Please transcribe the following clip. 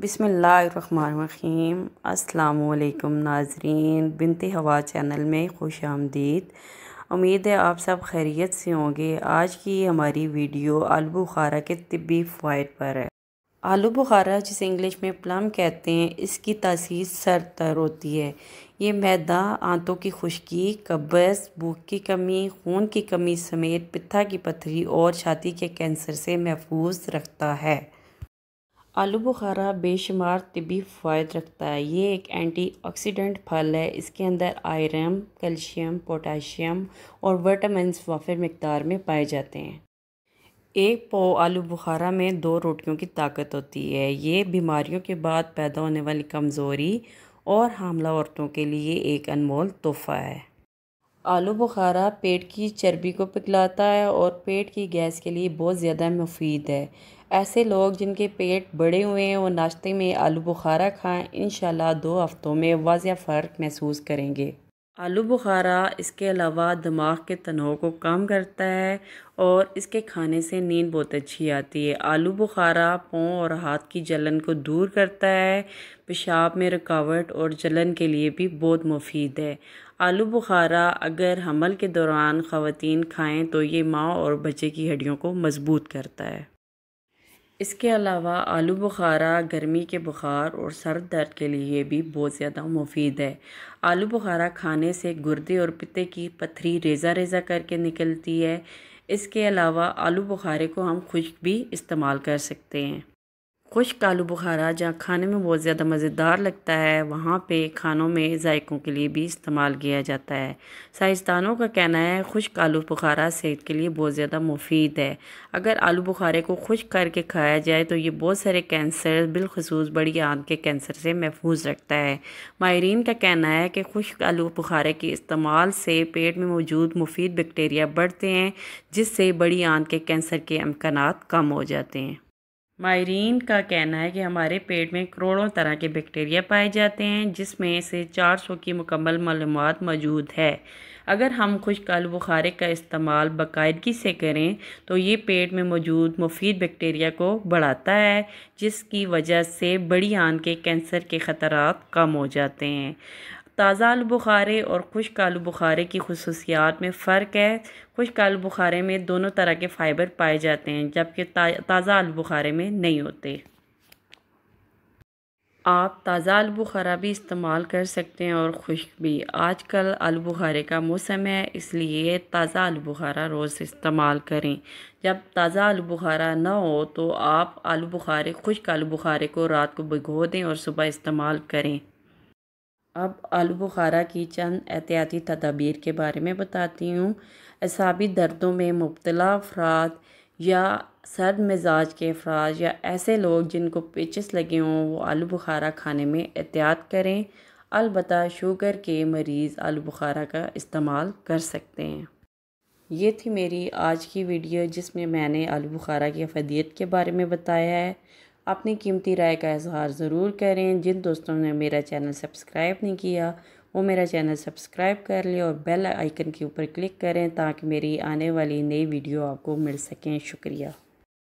बिसमीम अल्लाम नाजरीन बिनती हवा चैनल में खुश आमदीद उम्मीद है आप सब खैरियत से होंगे आज की हमारी वीडियो आलू बुखारा के तबी फायद पर है आलू बुखारा जिसे इंग्लिश में प्लम कहते हैं इसकी तासीर सर तर होती है ये मैदा आंतों की खुश्की कब्ज़ भूख की कमी खून की कमी समेत पिथा की पथरी और छाती के कैंसर से महफूज रखता है आलू बुखारा बेशुमार तबी फ़ायद रखता है ये एक एंटी ऑक्सीडेंट फल है इसके अंदर आयरन कैल्शियम पोटाशियम और विटामिन वाफिर मकदार में पाए जाते हैं एक पो आलू बुखारा में दो रोटियों की ताकत होती है ये बीमारियों के बाद पैदा होने वाली कमज़ोरी और हमला औरतों के लिए एक अनमोल तोहफ़ा है आलू बुखारा पेट की चर्बी को पिघलाता है और पेट की गैस के लिए बहुत ज़्यादा मुफीद है ऐसे लोग जिनके पेट बड़े हुए हैं वो नाश्ते में आलू बुखारा खाएं इन दो हफ़्तों में वाजिया फ़र्क महसूस करेंगे आलू बुखारा इसके अलावा दिमाग के तनाव को कम करता है और इसके खाने से नींद बहुत अच्छी आती है आलू बुखारा पाँव और हाथ की जलन को दूर करता है पेशाब में रुकावट और जलन के लिए भी बहुत मुफीद है आलू बुखारा अगर हमल के दौरान ख़वान खाएँ तो ये माँ और बच्चे की हड्डियों को मजबूत करता है इसके अलावा आलू बुखारा गर्मी के बुखार और सर दर्द के लिए भी बहुत ज़्यादा मुफीद है आलू बुखारा खाने से गुर्दे और पत्ते की पथरी रेज़ा रेज़ा करके निकलती है इसके अलावा आलू बुखारे को हम खुश भी इस्तेमाल कर सकते हैं खुश्क आलू बुखारा जहाँ खाने में बहुत ज़्यादा मज़ेदार लगता है वहाँ पे खानों में जायकों के लिए भी इस्तेमाल किया जाता है साइंसदानों का कहना है खुश्क आलू बुखारा सेहत के लिए बहुत ज़्यादा मुफीद है अगर आलू बुखारे को खुश करके खाया जाए तो ये बहुत सारे कैंसर बिलखसूस बड़ी आंत के कैंसर से महफूज रखता है माहरीन का कहना है कि खुश्क आलू बुखारे के इस्तेमाल से पेट में मौजूद मुफीद बैक्टीरिया बढ़ते हैं जिससे बड़ी आंत के कैंसर के अमकान कम हो जाते हैं मायरीन का कहना है कि हमारे पेट में करोड़ों तरह के बैक्टीरिया पाए जाते हैं जिसमें से 400 की मुकम्मल मालूम मौजूद है अगर हम खुशकाल बुखारे का इस्तेमाल बाकायदगी से करें तो ये पेट में मौजूद मुफीद बैक्टीरिया को बढ़ाता है जिसकी वजह से बड़ी आन के कैंसर के ख़तरा कम हो जाते हैं ताज़ा आलू बुखारे और खुश्क आलू बुखारे की खसूसियात में फ़र्क है खुश्क आलू बुखारे में दोनों तरह के फ़ाइबर पाए जाते हैं जबकि ताज़ा आलू बुखारे में नहीं होते आप ताज़ा आलू बुखारा भी इस्तेमाल कर सकते हैं और खुश्क भी आजकल आलू बुखारे का मौसम है इसलिए ताज़ा आलू बुखारा रोज़ इस्तेमाल करें जब ताज़ा आलू बुखारा ना हो तो आप आलू बुखारे खुश्क आलू बुखारे को रात को भिगो दें और सुबह इस्तेमाल करें अब आलू बुखारा की चंद एहतियाती तदाबीर के बारे में बताती हूँ असाबी दर्दों में मुबतला अफराद या सर्द मिजाज के अफराज या ऐसे लोग जिनको पेचस लगे हों वो आलू बुखारा खाने में एहतियात करें अलबत् शुगर के मरीज़ आलू बुखारा का इस्तेमाल कर सकते हैं ये थी मेरी आज की वीडियो जिसमें मैंने आलू बुखारा की अफदियत के बारे में बताया है अपनी कीमती राय का इजहार ज़रूर करें जिन दोस्तों ने मेरा चैनल सब्सक्राइब नहीं किया वो मेरा चैनल सब्सक्राइब कर लें और बेल आइकन के ऊपर क्लिक करें ताकि मेरी आने वाली नई वीडियो आपको मिल सकें शुक्रिया